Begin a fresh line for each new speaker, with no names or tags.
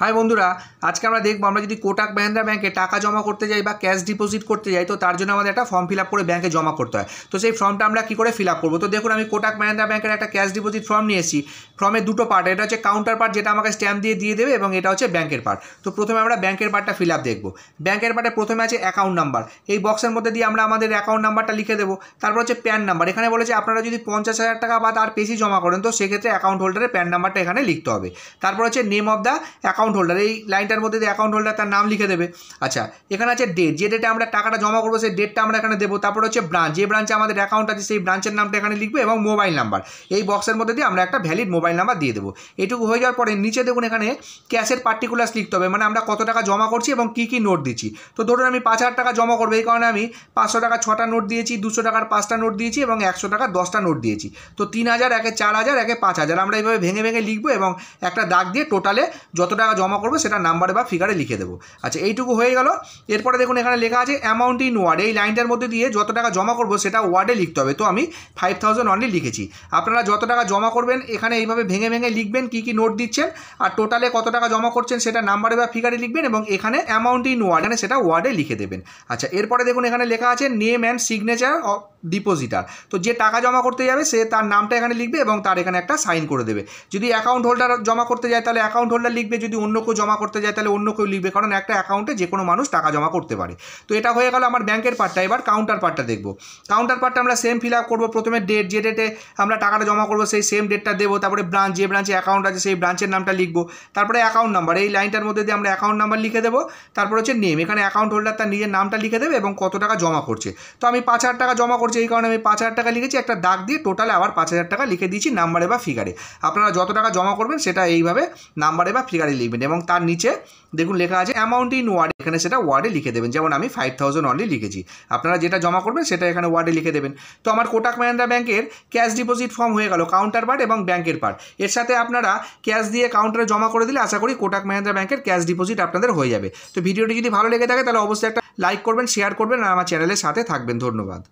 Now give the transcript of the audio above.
high বন্ধুরা আজকে আমরা দেখবো আমরা যদি কোটাক মহিন্দ্রা ব্যাংকে টাকা জমা করতে যাই বা ক্যাশ ডিপোজিট করতে যাই তো তার জন্য আমাদের একটা ফর্ম ফিল করে ব্যাংকে জমা করতে হয় তো সেই ফর্মটা আমরা কী করে ফিল আপ করবো তো দেখুন আমি কোটাক মহিন্দ্রা ব্যাংকের একটা ক্যাশ ডিপোজিট ফর্ম নিয়েছি ফর্মের দুটো পার্ট এটা হচ্ছে কাউন্টার পার্ট যেটা আমাকে স্ট্যাম্প দিয়ে দিয়ে দেবে এবং এটা হচ্ছে ব্যাংকের পার্ট তো প্রথমে আমরা ব্যাংকের পার্টটা ফিল আপ দেখবো ব্যাংকের পার্টে প্রথমে আছে অ্যাকাউন্ট নাম্বার এই বক্সের মধ্যে দিয়ে আমরা আমাদের অ্যাকাউন্ট নাম্বারটা লিখে দেবো তারপর হচ্ছে প্যান নাম্বার এখানে বলেছে আপনারা যদি পঞ্চাশ হাজার টাকা বা তার বেশি জমা করেন তো সেক্ষেত্রে অ্যাকাউন্ট হোল্ডারের প্যান নাম্বারটা এখানে লিখতে হবে তারপর হচ্ছে name of the account account holder এই লাইনটার মধ্যে দিয়ে অ্যাকাউন্ট হোল্ডার তার নাম লিখে দেবে আচ্ছা এখানে আছে ডেট যে ডেটে আমরা টাকাটা জমা করবো সেই ডেটটা আমরা এখানে দেবো তারপর হচ্ছে ব্রাঞ্চ যে ব্রাঞ্চে আমাদের অ্যাকাউন্ট আছে সেই ব্রাঞ্চের নামটা এখানে লিখবে এবং মোবাইল নাম্বার এই বক্সের মধ্যে দিয়ে আমরা একটা ভ্যালিড মোবাইল নাম্বার দিয়ে দেবো এটুকু হয়ে যাওয়ার পরে নিচে দেখুন এখানে ক্যাশের পার্টিকুলার্স লিখতে হবে মানে আমরা কত টাকা জমা করছি এবং কী কী নোট দিচ্ছি তো ধরুন আমি পাঁচ হাজার টাকা জমা করবো এই কারণে আমি পাঁচশো টাকা ছটা নোট দিয়েছি দুশো টাকার পাঁচটা নোট দিয়েছি এবং একশো টাকা দশটা নোট দিয়েছি তো তিন হাজার একে চার হাজার একে পাঁচ হাজার আমরা এইভাবে ভেঙে ভেঙে লিখবো এবং একটা দাগ দিয়ে টোটালে যত টাকা জমা করবো সেটা নাম্বারে বা ফিগারে লিখে দেবো আচ্ছা এইটুকু হয়ে গেল এরপরে দেখুন এখানে লেখা আছে অ্যামাউন্ট ইন ওয়ার্ড এই লাইনটার মধ্যে দিয়ে যত টাকা জমা করবো সেটা ওয়ার্ডে লিখতে হবে তো আমি ফাইভ থাউজেন্ড অনলি লিখেছি আপনারা যত টাকা জমা করবেন এখানে এইভাবে ভেঙে ভেঙে লিখবেন কি কি নোট দিচ্ছেন আর টোটালে কত টাকা জমা করছেন সেটা নাম্বারে বা ফিগারে লিখবেন এবং এখানে অ্যামাউন্ট ইন ওয়ার্ড এখানে সেটা ওয়ার্ডে লিখে দেবেন আচ্ছা এরপরে দেখুন এখানে লেখা আছে name and signature of depositor তো যে টাকা জমা করতে যাবে সে তার নামটা এখানে লিখবে এবং তার এখানে একটা সাইন করে দেবে যদি অ্যাকাউন্ট হোল্ডার জমা করতে যায় তাহলে অ্যাকাউন্ট হোল্ডার লিখবে যদি অন্য কেউ জমা করতে যায় তাহলে অন্য কেউ লিখবে কারণ একটা অ্যাকাউন্টে যে কোনো মানুষ টাকা জমা করতে পারে তো এটা হয়ে গেল আমার ব্যাংকের পার্টটা এবার কাউন্টার পার্টটা দেখবো কাউন্টার পার্টটা আমরা সেম ফিল আপ করবো প্রথমে ডেট যে ডেটে আমরা টাকাটা জমা করবো সেই সেম ডেটটা দেবো তারপরে ব্রাঞ্চ যে ব্রাঞ্চে অ্যাকাউন্ট আছে সেই ব্রাঞ্চের নামটা লিখবো তারপরে অ্যাকাউন্ট নাম্বার এই লাইনটার মধ্যে দিয়ে আমরা অ্যাকাউন্ট নাম্বার লিখে দেবো তারপর হচ্ছে নেম এখানে অ্যাকাউন্ট হোল্ডার তার নিজের নামটা লিখে দেবে এবং কত টাকা জমা করছে তো আমি পাঁচ হাজার টাকা জমা করছি এই কারণে আমি পাঁচ হাজার টাকা লিখেছি একটা দাগ দিয়ে টোটালে আবার পাঁচ হাজার টাকা লিখে দিয়েছি নাম্বারে বা ফিগারে আপনারা যত টাকা জমা করবেন সেটা এইভাবে নাম্বারে বা ফিগারে লিখবেন লিখবেন এবং তার নিচে দেখুন লেখা আছে অ্যামাউন্ট ইন ওয়ার্ড এখানে সেটা ওয়ার্ডে লিখে দেবেন যেমন আমি ফাইভ থাউজেন্ড অনলি লিখেছি আপনারা যেটা জমা করবেন সেটা এখানে ওয়ার্ডে লিখে দেবেন তো আমার কোটাক মাহিন্দ্রা ব্যাংকের ক্যাশ ডিপোজিট ফর্ম হয়ে গেল কাউন্টার পার্ট এবং ব্যাংকের পার্ট এর সাথে আপনারা ক্যাশ দিয়ে কাউন্টারে জমা করে দিলে আশা করি কোটাক মহেন্দ্রা ব্যাংকের ক্যাশ ডিপোজিট আপনাদের হয়ে যাবে তো ভিডিওটি যদি ভালো লেগে থাকে তাহলে অবশ্যই একটা লাইক করবেন শেয়ার করবেন আর আমার চ্যানেলের সাথে থাকবেন ধন্যবাদ